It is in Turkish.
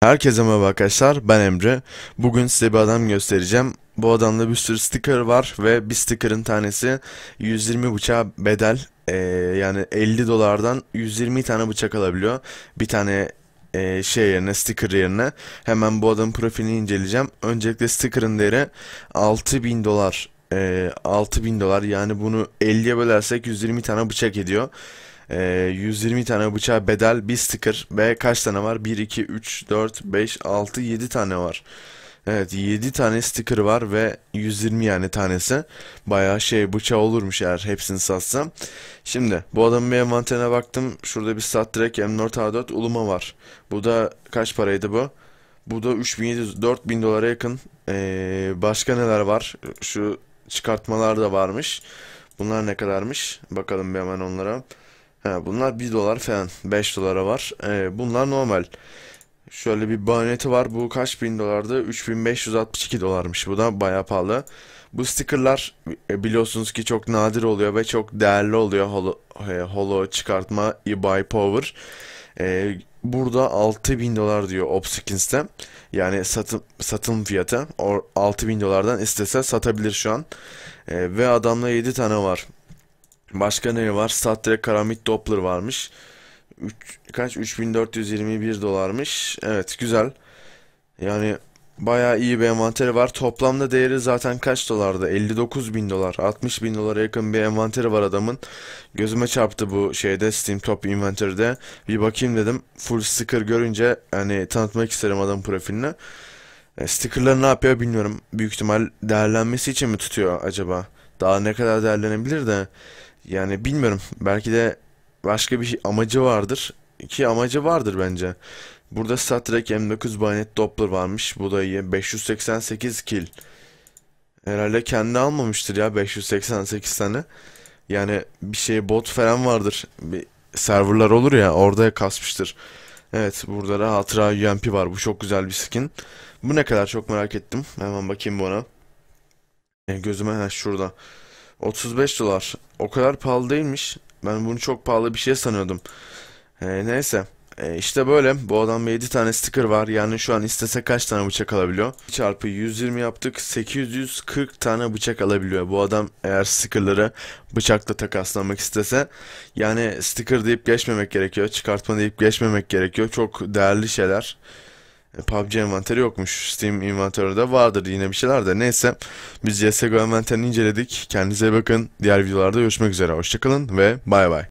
Herkese merhaba arkadaşlar ben Emre. Bugün size bir adam göstereceğim. Bu adamda bir sürü sticker var ve bir sticker'ın tanesi 120 bıçağa bedel. Ee, yani 50 dolardan 120 tane bıçak alabiliyor. Bir tane e, şey yerine sticker yerine. Hemen bu adamın profilini inceleyeceğim. Öncelikle sticker'ın değeri 6000 dolar. Ee, 6000 dolar yani bunu 50'ye bölersek 120 tane bıçak ediyor e, ee, 120 tane bıçağa bedel bir sticker ve kaç tane var? 1, 2, 3, 4, 5, 6, 7 tane var. Evet 7 tane sticker var ve 120 yani tanesi. Bayağı şey bıçağı olurmuş eğer hepsini satsam. Şimdi bu adamın bir envanterine baktım. Şurada bir sat direkt M4 A4 Uluma var. Bu da kaç paraydı bu? Bu da 3700-4000 dolara yakın. Ee, başka neler var? Şu çıkartmalar da varmış. Bunlar ne kadarmış? Bakalım bir hemen onlara. Ha, bunlar 1 dolar falan. 5 dolara var. Ee, bunlar normal. Şöyle bir boneti var. Bu kaç bin dolardı? 3562 dolarmış. Bu da bayağı pahalı. Bu stickerlar e, biliyorsunuz ki çok nadir oluyor ve çok değerli oluyor. Holo, e, holo çıkartma eBay Power. E, burada 6000 dolar diyor Obskins'te. Yani satın, satın fiyatı. 6000 dolardan istese satabilir şu an. E, ve adamla 7 tane var. Başka ne var? Satre Karamit Doppler varmış. 3, kaç? 3421 dolarmış. Evet güzel. Yani bayağı iyi bir envanteri var. Toplamda değeri zaten kaç dolardı? 59 bin dolar. 60 bin dolara yakın bir envanteri var adamın. Gözüme çarptı bu şeyde Steam Top Inventory'de. Bir bakayım dedim. Full sticker görünce hani tanıtmak isterim adamın profilini. E, stickerları ne yapıyor bilmiyorum. Büyük ihtimal değerlenmesi için mi tutuyor acaba? Daha ne kadar değerlenebilir de yani bilmiyorum. Belki de başka bir şey, amacı vardır. İki amacı vardır bence. Burada Star M9 bayonet Doppler varmış. Bu da iyi. 588 kil. Herhalde kendi almamıştır ya 588 tane. Yani bir şey bot falan vardır. Bir serverlar olur ya orada kasmıştır. Evet burada da hatıra UMP var. Bu çok güzel bir skin. Bu ne kadar çok merak ettim. Hemen bakayım buna. E, gözüme ha şurada. 35 dolar. O kadar pahalı değilmiş. Ben bunu çok pahalı bir şey sanıyordum. E, neyse. E, işte böyle. Bu adam 7 tane sticker var. Yani şu an istese kaç tane bıçak alabiliyor? Çarpı 120 yaptık. 840 tane bıçak alabiliyor. Bu adam eğer stickerları bıçakla takaslamak istese. Yani sticker deyip geçmemek gerekiyor. Çıkartma deyip geçmemek gerekiyor. Çok değerli şeyler. PUBG envanteri yokmuş. Steam de vardır yine bir şeyler de. Neyse biz CSGO envanterini inceledik. Kendinize bakın. Diğer videolarda görüşmek üzere. Hoşçakalın ve bay bay.